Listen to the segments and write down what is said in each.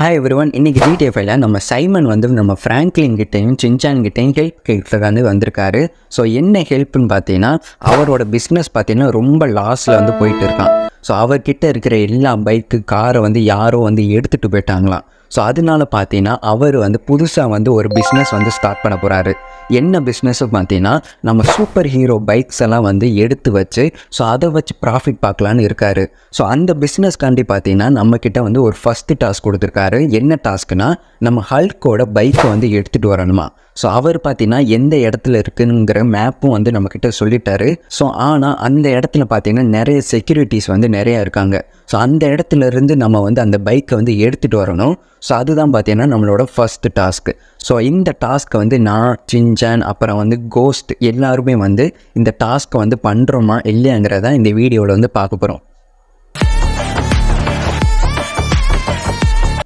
hi every one ஒன் இன்றைக்கி GTA நம்ம சைமன் வந்து நம்ம ஃப்ராங்க்லின் கிட்டேயும் சின்சான் கிட்டேயும் ஹெல்ப் வந்து வந்திருக்காரு ஸோ என்ன ஹெல்ப்னு பார்த்தீங்கன்னா அவரோட பிஸ்னஸ் பார்த்தீங்கன்னா ரொம்ப லாஸில் வந்து போயிட்டு இருக்கான் ஸோ அவர்கிட்ட இருக்கிற எல்லா பைக்கு காரை வந்து யாரோ வந்து எடுத்துகிட்டு போயிட்டாங்களாம் ஸோ அதனால் பார்த்தீங்கன்னா அவர் வந்து புதுசாக வந்து ஒரு பிஸ்னஸ் வந்து ஸ்டார்ட் பண்ண போகிறாரு என்ன பிஸ்னஸ் பார்த்தீங்கன்னா நம்ம சூப்பர் ஹீரோ பைக்ஸ் எல்லாம் வந்து எடுத்து வச்சு ஸோ அதை வச்சு ப்ராஃபிட் பார்க்கலான்னு இருக்காரு ஸோ அந்த பிஸ்னஸ்க்காண்டி பார்த்தீங்கன்னா நம்மக்கிட்ட வந்து ஒரு ஃபஸ்ட்டு டாஸ்க் கொடுத்துருக்காரு என்ன டாஸ்க்னா நம்ம ஹல்கோட பைக்கை வந்து எடுத்துகிட்டு வரணுமா ஸோ அவர் பார்த்தீங்கன்னா எந்த இடத்துல இருக்குங்கிற மேப்பும் வந்து நம்மக்கிட்ட சொல்லிட்டாரு ஸோ ஆனால் அந்த இடத்துல பார்த்தீங்கன்னா நிறைய செக்யூரிட்டிஸ் வந்து நிறையா இருக்காங்க ஸோ அந்த இடத்துலேருந்து நம்ம வந்து அந்த பைக்கை வந்து எடுத்துகிட்டு வரணும் ஸோ அதுதான் பார்த்தீங்கன்னா நம்மளோட ஃபஸ்ட்டு டாஸ்க்கு ஸோ இந்த டாஸ்க்கை வந்து நான் சின்ஜான் அப்புறம் வந்து கோஸ்ட் எல்லாருமே வந்து இந்த டாஸ்க்கை வந்து பண்ணுறோமா இல்லையாங்கிறதான் இந்த வீடியோவில் வந்து பார்க்க போகிறோம்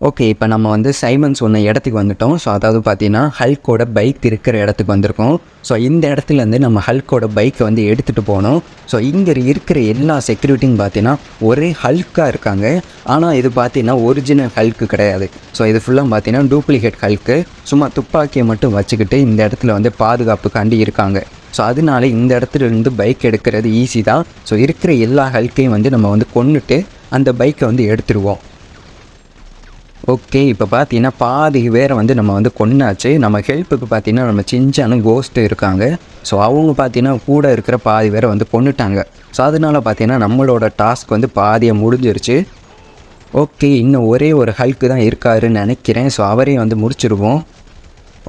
ஓகே இப்போ நம்ம வந்து சைமன் சொன்ன இடத்துக்கு வந்துட்டோம் ஸோ அதாவது பார்த்தீங்கன்னா ஹல்கோட பைக் இருக்கிற இடத்துக்கு வந்திருக்கோம் ஸோ இந்த இடத்துலேருந்து நம்ம ஹல்கோட பைக்கை வந்து எடுத்துகிட்டு போனோம் ஸோ இங்கே இருக்கிற எல்லா செக்யூரிட்டியும் பார்த்தீங்கன்னா ஒரே ஹல்காக இருக்காங்க ஆனால் இது பார்த்தீங்கன்னா ஒரிஜினல் ஹல்க்கு கிடையாது ஸோ இது ஃபுல்லாக பார்த்தீங்கன்னா டூப்ளிகேட் ஹல்க்கு சும்மா துப்பாக்கியை மட்டும் வச்சுக்கிட்டு இந்த இடத்துல வந்து பாதுகாப்புக்காண்டி இருக்காங்க ஸோ அதனால இந்த இடத்துலேருந்து பைக் எடுக்கிறது ஈஸி தான் ஸோ இருக்கிற எல்லா ஹல்க்கையும் வந்து நம்ம வந்து கொண்டுட்டு அந்த பைக்கை வந்து எடுத்துருவோம் ஓகே இப்போ பார்த்தீங்கன்னா பாதி பேரை வந்து நம்ம வந்து கொண்டாச்சு நம்ம ஹெல்ப்புக்கு பார்த்தீங்கன்னா நம்ம சிஞ்சானும் கோஸ்ட்டு இருக்காங்க ஸோ அவங்க பார்த்தீங்கன்னா கூட இருக்கிற பாதி பேரை வந்து கொண்டுட்டாங்க ஸோ அதனால் பார்த்தீங்கன்னா நம்மளோட டாஸ்க் வந்து பாதியை முடிஞ்சிருச்சு ஓகே இன்னும் ஒரே ஒரு ஹல்க்கு தான் இருக்காருன்னு நினைக்கிறேன் ஸோ அவரையும் வந்து முடிச்சிருவோம்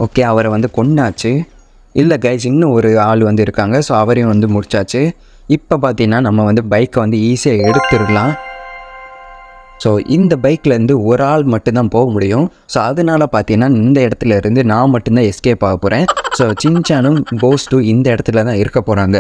ஓகே அவரை வந்து கொண்டாச்சு இல்லை கைஸ் இன்னும் ஒரு ஆள் வந்து இருக்காங்க ஸோ அவரையும் வந்து முடிச்சாச்சு இப்போ பார்த்தீங்கன்னா நம்ம வந்து பைக்கை வந்து ஈஸியாக எடுத்துடலாம் ஸோ இந்த பைக்லேருந்து ஒரு ஆள் மட்டும்தான் போக முடியும் ஸோ அதனால் பார்த்தீங்கன்னா இந்த இடத்துல இருந்து நான் மட்டும்தான் எஸ்கேப் ஆக போகிறேன் ஸோ சின்சானும் கோஸ்டும் இந்த இடத்துல தான் இருக்க போகிறாங்க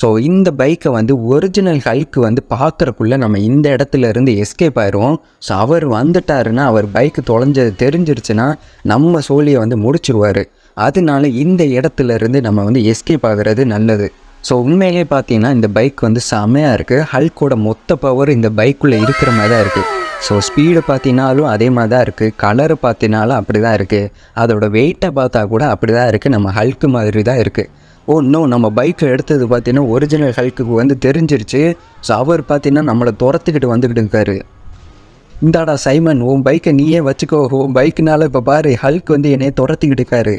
ஸோ இந்த பைக்கை வந்து ஒரிஜினல் ஹல்க்கு வந்து பார்க்குறக்குள்ளே நம்ம இந்த இடத்துல இருந்து எஸ்கேப் ஆயிடுவோம் ஸோ அவர் வந்துட்டாருன்னா அவர் பைக்கு தொலைஞ்சது தெரிஞ்சிருச்சுன்னா நம்ம சோழியை வந்து முடிச்சிடுவார் அதனால இந்த இடத்துல இருந்து நம்ம வந்து எஸ்கேப் ஆகிறது நல்லது ஸோ உண்மையிலேயே பார்த்தீங்கன்னா இந்த பைக் வந்து செமையாக இருக்குது ஹல்கோட மொத்த பவர் இந்த பைக்குள்ளே இருக்கிற மாதிரி தான் இருக்குது ஸோ ஸ்பீடு பார்த்தினாலும் அதே மாதிரி தான் இருக்குது கலரு பார்த்தினாலும் அப்படி தான் இருக்குது அதோடய வெயிட்டை பார்த்தா கூட அப்படி தான் இருக்குது நம்ம ஹல்க்கு மாதிரி தான் இருக்குது ஓ oh, இன்னும் நம்ம பைக்கில் எடுத்தது பார்த்தீங்கன்னா ஒரிஜினல் ஹல்க்கு வந்து தெரிஞ்சிருச்சு ஸோ அவர் பார்த்தீங்கன்னா நம்மளை துரத்துக்கிட்டு வந்துக்கிட்டு இருக்காரு இந்தாடா சைமன் உன் பைக்கை நீயே வச்சுக்கோ உன் பைக்குனால இப்போ பாரு ஹல்க் வந்து என்னையே துரத்திக்கிட்டு இருக்காரு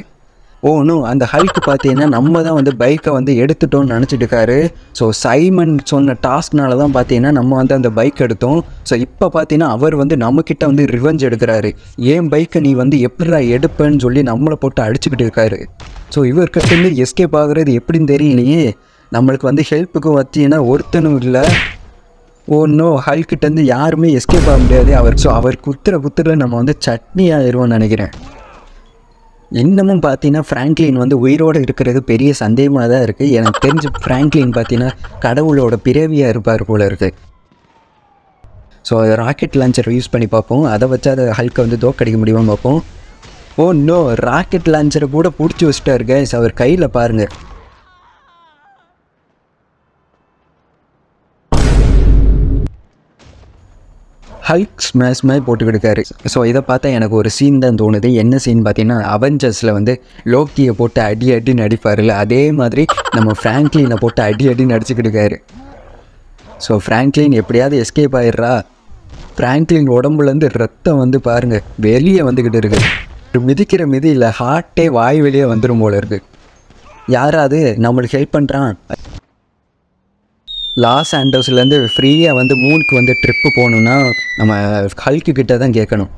ஓனும் அந்த ஹல்க்கு பார்த்தீங்கன்னா நம்ம தான் வந்து பைக்கை வந்து எடுத்துட்டோம்னு நினச்சிட்டு இருக்காரு ஸோ சைமன் சொன்ன டாஸ்க்னால தான் பார்த்தீங்கன்னா நம்ம வந்து அந்த பைக் எடுத்தோம் ஸோ இப்போ பார்த்தீங்கன்னா அவர் வந்து நம்மக்கிட்ட வந்து ரிவெஞ்ச் எடுக்கிறாரு ஏன் பைக்கை நீ வந்து எப்படிடா எடுப்பேன்னு சொல்லி நம்மளை போட்டு அடிச்சுக்கிட்டு இருக்காரு ஸோ இவர்கிட்டருந்து எஸ்கேப் ஆகுறது எப்படின்னு தெரியலையே நம்மளுக்கு வந்து ஹெல்ப்புக்கு பார்த்தீங்கன்னா ஒருத்தனும் இல்லை ஒன்றும் ஹல்கிட்டேருந்து யாருமே எஸ்கேப் ஆக முடியாது அவர் ஸோ அவர் குத்துற குத்துற நம்ம வந்து சட்னி ஆயிடுவோம்னு நினைக்கிறேன் இன்னமும் பார்த்தீங்கன்னா ஃப்ராங்க்லின் வந்து உயிரோடு இருக்கிறது பெரிய சந்தேகமாக தான் இருக்குது எனக்கு தெரிஞ்சு ஃப்ராங்க்லின் பார்த்தீங்கன்னா கடவுளோட பிறவியாக இருப்பார் போல இருக்குது ஸோ ராக்கெட் லான்ச்சர் யூஸ் பண்ணி பார்ப்போம் அதை வச்சு அதை ஹல்கை வந்து தோக்கடிக்க முடியுமான்னு பார்ப்போம் ஓ நோ ராக்கெட் லான்ச்சரை கூட பிடிச்சி வச்சுட்டாரு கைஸ் அவர் கையில் பாருங்கள் ஹல்க் ஸ்மேஷ் மாதிரி போட்டுக்கிட்டு கொடுக்காரு ஸோ இதை பார்த்தா எனக்கு ஒரு சீன் தான் தோணுது என்ன சீன் பார்த்தீங்கன்னா அவெஞ்சர்ஸில் வந்து லோக்கியை போட்டு அடி அடி நடிப்பார்ல அதே மாதிரி நம்ம ஃப்ராங்க்லினை போட்டு அடி அடி நடிச்சுக்கிட்டு இருக்காரு ஸோ ஃப்ராங்க்லின் எப்படியாவது எஸ்கேப் ஆயிடுறா ஃப்ராங்க்லின் உடம்புலேருந்து ரத்தம் வந்து பாருங்கள் வெளியே வந்துக்கிட்டு இருக்குது மிதிக்கிற மிதி இல்லை ஹார்ட்டே வாய் வெளியே வந்துடும் போல இருக்குது யாராவது நம்மளுக்கு ஹெல்ப் பண்ணுறான் லாஸ் ஆண்டோஸ்லேருந்து ஃப்ரீயாக வந்து மூணுக்கு வந்து ட்ரிப்பு போகணுன்னா நம்ம ஹல்க்கு கிட்ட தான் கேட்கணும்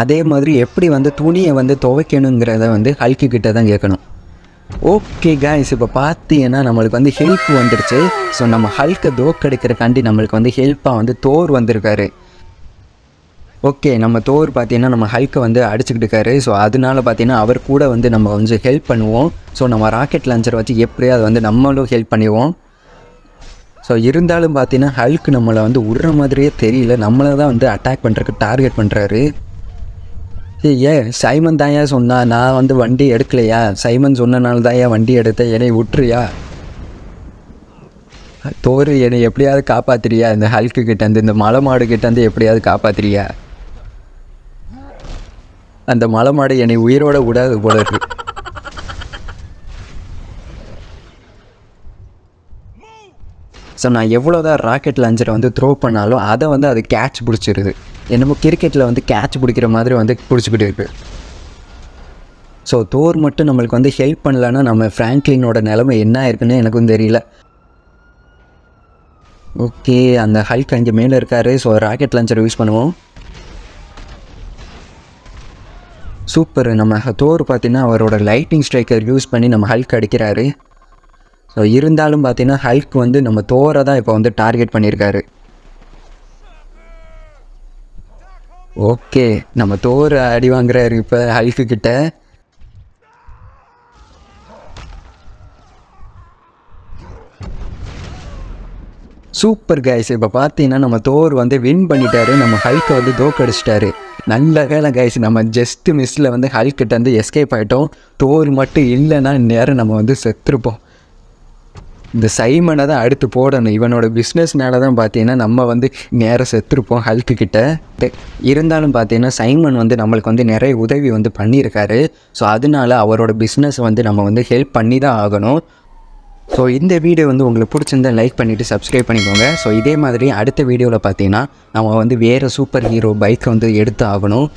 அதே மாதிரி எப்படி வந்து துணியை வந்து துவைக்கணுங்கிறத வந்து ஹல்க்கு கிட்ட தான் கேட்கணும் ஓகே காய்ஸ் இப்போ பார்த்தீங்கன்னா நம்மளுக்கு வந்து ஹெல்ப் வந்துடுச்சு ஸோ நம்ம ஹல்க்கை தோக்கெடுக்கிறக்காண்டி நம்மளுக்கு வந்து ஹெல்ப்பாக வந்து தோர் வந்திருக்காரு ஓகே நம்ம தோர் பார்த்தீங்கன்னா நம்ம ஹல்க்கை வந்து அடிச்சுக்கிட்டு இருக்காரு ஸோ அதனால பார்த்தீங்கன்னா அவர் கூட வந்து நம்ம வந்து ஹெல்ப் பண்ணுவோம் ஸோ நம்ம ராக்கெட் லான்ச்சர் வச்சு எப்படியோ அதை வந்து நம்மளும் ஹெல்ப் பண்ணுவோம் ஸோ இருந்தாலும் பார்த்தீங்கன்னா ஹல்க் நம்மளை வந்து விடுற மாதிரியே தெரியல நம்மளை தான் வந்து அட்டாக் பண்ணுறக்கு டார்கெட் பண்ணுறாரு ஏ சைமன் தாயா சொன்னா நான் வந்து வண்டி எடுக்கலையா சைமன் சொன்னனால ஏன் வண்டி எடுத்த என்னை விட்டுறியா தோறு என்னை எப்படியாவது காப்பாத்திரியா இந்த ஹல்கு கிட்டேருந்து இந்த மலை மாடு கிட்டேருந்து எப்படியாவது காப்பாத்திரியா அந்த மலை மாடு என்னை உயிரோட விடாது போல இருக்கு ஸோ நான் எவ்வளோதான் ராக்கெட் லஞ்சரை வந்து த்ரோ பண்ணாலும் அதை வந்து அது கேட்ச் பிடிச்சிருது என்னமோ கிரிக்கெட்டில் வந்து கேட்ச் பிடிக்கிற மாதிரி வந்து பிடிச்சிக்கிட்டு இருக்கு ஸோ தோர் மட்டும் நம்மளுக்கு வந்து ஹெல்ப் பண்ணலன்னா நம்ம ஃப்ராங்க்லினோட நிலைமை என்ன ஆயிருக்குன்னு எனக்கும் தெரியல ஓகே அந்த ஹல்க் அங்கே மேலே இருக்காரு ஸோ ராக்கெட் லஞ்சரை யூஸ் பண்ணுவோம் சூப்பர் நம்ம தோர் பார்த்தீங்கன்னா அவரோட லைட்டிங் ஸ்ட்ரைக்கர் யூஸ் பண்ணி நம்ம ஹல்க் அடிக்கிறாரு ஸோ இருந்தாலும் பார்த்தீங்கன்னா ஹல்க் வந்து நம்ம தோரை தான் இப்போ வந்து டார்கெட் பண்ணியிருக்காரு ஓகே நம்ம தோர் அடி வாங்குறாரு இப்போ ஹல்க்கு கிட்ட சூப்பர் கைஸ் இப்போ பார்த்தீங்கன்னா நம்ம தோர் வந்து வின் பண்ணிட்டாரு நம்ம ஹல்க்கை வந்து தோக்கடிச்சிட்டாரு நல்ல வேலை கைஸ் நம்ம ஜஸ்ட் மிஸ்ஸில் வந்து ஹல்கிட்ட வந்து எஸ்கேப் ஆகிட்டோம் தோல் மட்டும் இல்லைன்னா நேரம் நம்ம வந்து செத்துருப்போம் இந்த சைமனை தான் அடுத்து போடணும் இவனோட மேலே தான் பார்த்தீங்கன்னா நம்ம வந்து நேராக செத்துருப்போம் ஹல்க்கு கிட்ட இருந்தாலும் பார்த்தீங்கன்னா சைமன் வந்து நம்மளுக்கு வந்து நிறைய உதவி வந்து பண்ணியிருக்காரு ஸோ அதனால அவரோட பிஸ்னஸ் வந்து நம்ம வந்து ஹெல்ப் பண்ணி தான் ஆகணும் ஸோ இந்த வீடியோ வந்து உங்களுக்கு பிடிச்சிருந்தா லைக் பண்ணிவிட்டு சப்ஸ்கிரைப் பண்ணிக்கோங்க ஸோ இதே மாதிரி அடுத்த வீடியோவில் பார்த்தீங்கன்னா நம்ம வந்து வேறு சூப்பர் ஹீரோ பைக்கை வந்து எடுத்து ஆகணும்